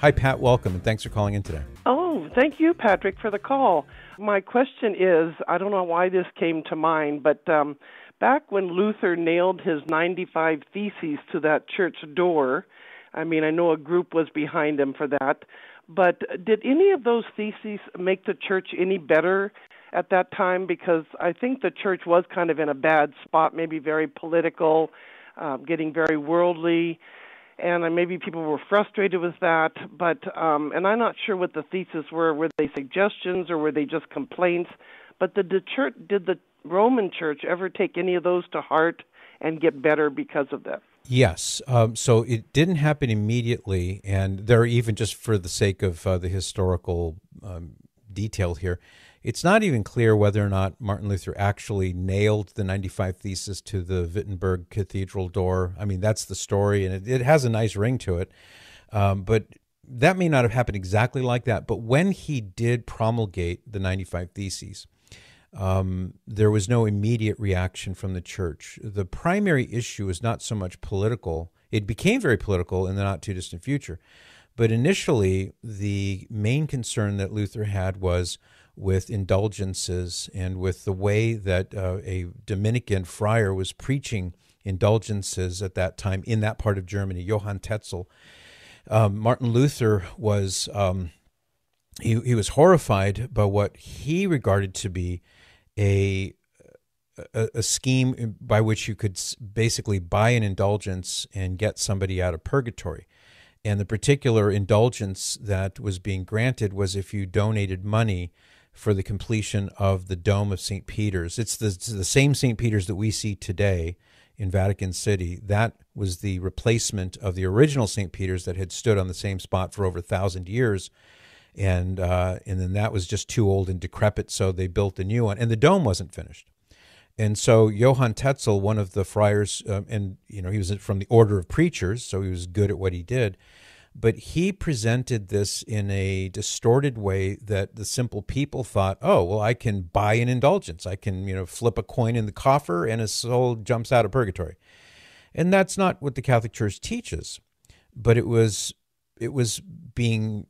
Hi, Pat. Welcome, and thanks for calling in today. Oh, thank you, Patrick, for the call. My question is I don't know why this came to mind, but um, back when Luther nailed his 95 Theses to that church door, I mean, I know a group was behind him for that, but did any of those theses make the church any better at that time? Because I think the church was kind of in a bad spot, maybe very political, uh, getting very worldly and maybe people were frustrated with that. But um, and I'm not sure what the thesis were. Were they suggestions or were they just complaints? But the, the church, did the Roman Church ever take any of those to heart and get better because of that? Yes. Um, so it didn't happen immediately, and there even just for the sake of uh, the historical um, detailed here. It's not even clear whether or not Martin Luther actually nailed the 95 Thesis to the Wittenberg Cathedral door. I mean, that's the story, and it, it has a nice ring to it. Um, but that may not have happened exactly like that. But when he did promulgate the 95 Theses, um, there was no immediate reaction from the church. The primary issue is not so much political. It became very political in the not too distant future. But initially, the main concern that Luther had was with indulgences and with the way that uh, a Dominican friar was preaching indulgences at that time in that part of Germany, Johann Tetzel. Um, Martin Luther was um, he, he was horrified by what he regarded to be a, a, a scheme by which you could basically buy an indulgence and get somebody out of purgatory. And the particular indulgence that was being granted was if you donated money for the completion of the Dome of St. Peter's. It's the, it's the same St. Peter's that we see today in Vatican City. That was the replacement of the original St. Peter's that had stood on the same spot for over a thousand years. And, uh, and then that was just too old and decrepit, so they built a new one. And the dome wasn't finished. And so Johann Tetzel, one of the friars, um, and you know he was from the order of preachers, so he was good at what he did. But he presented this in a distorted way that the simple people thought, "Oh, well, I can buy an indulgence. I can, you know, flip a coin in the coffer, and a soul jumps out of purgatory." And that's not what the Catholic Church teaches. But it was it was being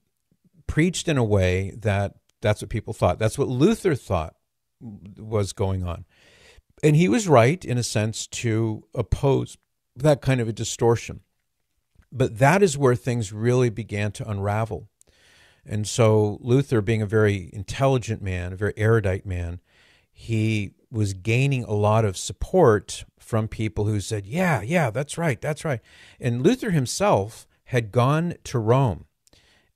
preached in a way that that's what people thought. That's what Luther thought was going on and he was right in a sense to oppose that kind of a distortion. But that is where things really began to unravel. And so Luther, being a very intelligent man, a very erudite man, he was gaining a lot of support from people who said, Yeah, yeah, that's right, that's right. And Luther himself had gone to Rome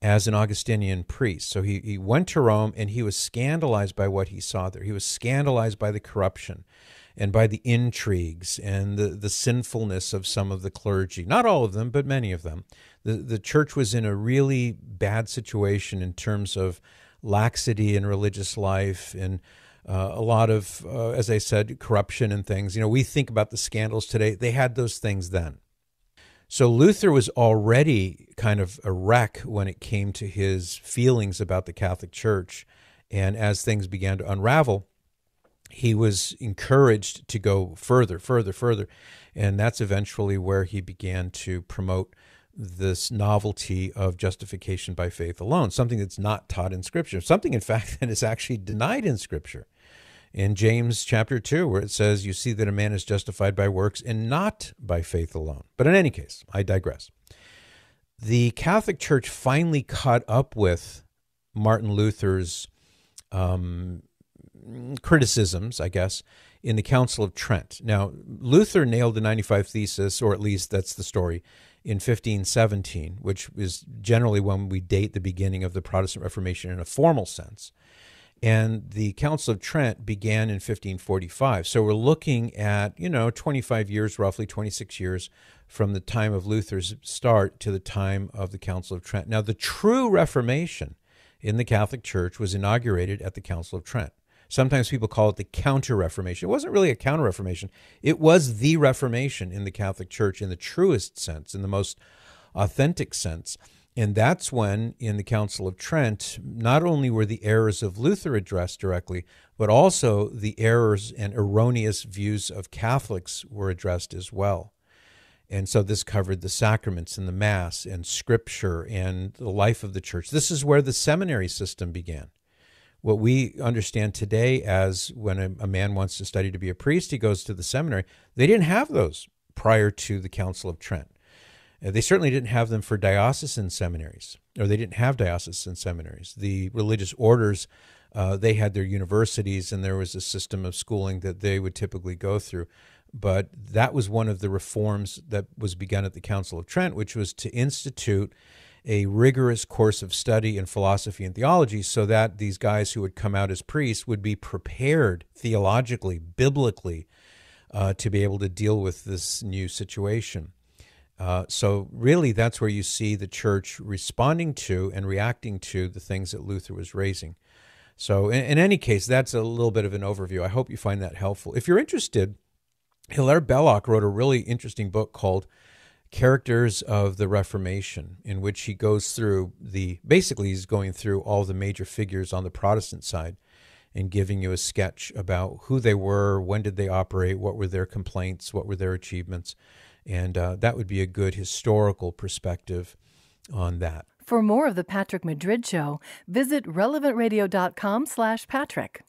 as an Augustinian priest. So he, he went to Rome and he was scandalized by what he saw there. He was scandalized by the corruption and by the intrigues and the, the sinfulness of some of the clergy. Not all of them, but many of them. The, the church was in a really bad situation in terms of laxity in religious life and uh, a lot of, uh, as I said, corruption and things. You know, we think about the scandals today. They had those things then. So Luther was already kind of a wreck when it came to his feelings about the Catholic Church. And as things began to unravel, he was encouraged to go further, further, further. And that's eventually where he began to promote this novelty of justification by faith alone, something that's not taught in Scripture, something, in fact, that is actually denied in Scripture in James chapter 2, where it says, You see that a man is justified by works and not by faith alone. But in any case, I digress. The Catholic Church finally caught up with Martin Luther's um, criticisms, I guess, in the Council of Trent. Now, Luther nailed the 95 Thesis, or at least that's the story, in 1517, which is generally when we date the beginning of the Protestant Reformation in a formal sense and the Council of Trent began in 1545. So we're looking at, you know, 25 years, roughly 26 years from the time of Luther's start to the time of the Council of Trent. Now, the true Reformation in the Catholic Church was inaugurated at the Council of Trent. Sometimes people call it the Counter Reformation. It wasn't really a Counter Reformation, it was the Reformation in the Catholic Church in the truest sense, in the most authentic sense. And that's when, in the Council of Trent, not only were the errors of Luther addressed directly, but also the errors and erroneous views of Catholics were addressed as well. And so this covered the sacraments and the Mass and Scripture and the life of the church. This is where the seminary system began. What we understand today as when a, man wants to study to be a priest, he goes to the seminary. They didn't have those prior to the Council of Trent. Uh, they certainly didn't have them for diocesan seminaries, or they didn't have diocesan seminaries. The religious orders, uh, they had their universities, and there was a system of schooling that they would typically go through. But that was one of the reforms that was begun at the Council of Trent, which was to institute a rigorous course of study in philosophy and theology so that these guys who would come out as priests would be prepared theologically, biblically, uh, to be able to deal with this new situation. Uh, so, really, that's where you see the church responding to and reacting to the things that Luther was raising. So, in, in, any case, that's a little bit of an overview. I hope you find that helpful. If you're interested, Hilaire Belloc wrote a really interesting book called Characters of the Reformation, in which he goes through the basically, he's going through all the major figures on the Protestant side and giving you a sketch about who they were, when did they operate, what were their complaints, what were their achievements. And uh, that would be a good historical perspective on that. For more of the Patrick Madrid Show, visit relevantradio.com slash Patrick.